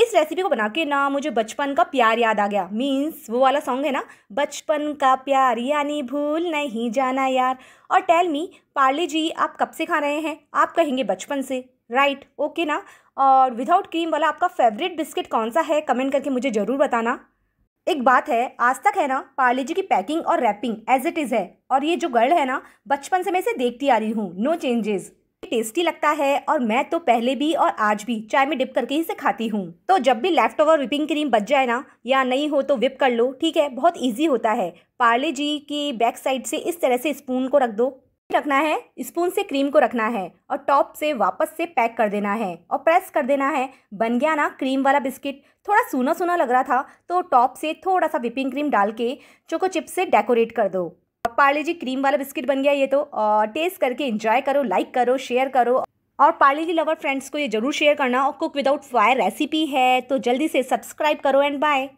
इस रेसिपी को बना के ना मुझे बचपन का प्यार याद आ गया मीन्स वो वाला सॉन्ग है ना बचपन का प्यार यानी भूल नहीं जाना यार और टेल मी पार्ले जी आप कब से खा रहे हैं आप कहेंगे बचपन से राइट right, ओके ना और विदाउट क्रीम वाला आपका फेवरेट बिस्किट कौन सा है कमेंट करके मुझे ज़रूर बताना एक बात है आज तक है ना पार्ले जी की पैकिंग और रैपिंग एज इट इज़ है और ये जो गर्ल है ना बचपन से मैं इसे देखती आ रही हूँ नो चेंजेज़ टेस्टी लगता है और मैं तो पहले भी और आज भी चाय में डिप करके ही से खाती हूँ तो जब भी लेफ्ट ओवर विपिंग क्रीम बच जाए ना या नहीं हो तो विप कर लो ठीक है बहुत ईजी होता है पार्ले जी की बैक साइड से इस तरह से स्पून को रख दो रखना है स्पून से क्रीम को रखना है और टॉप से वापस से पैक कर देना है और प्रेस कर देना है बन गया ना क्रीम वाला बिस्किट थोड़ा सूना सूना लग रहा था तो टॉप से थोड़ा सा विपिंग क्रीम डाल के चोको चिप से डेकोरेट कर दो पार्ले जी क्रीम वाला बिस्किट बन गया ये तो टेस्ट करके इंजॉय करो लाइक करो शेयर करो और पार्ले जी लवर फ्रेंड्स को ये जरूर शेयर करना और कुक विदाउट फायर रेसिपी है तो जल्दी से सब्सक्राइब करो एंड बाय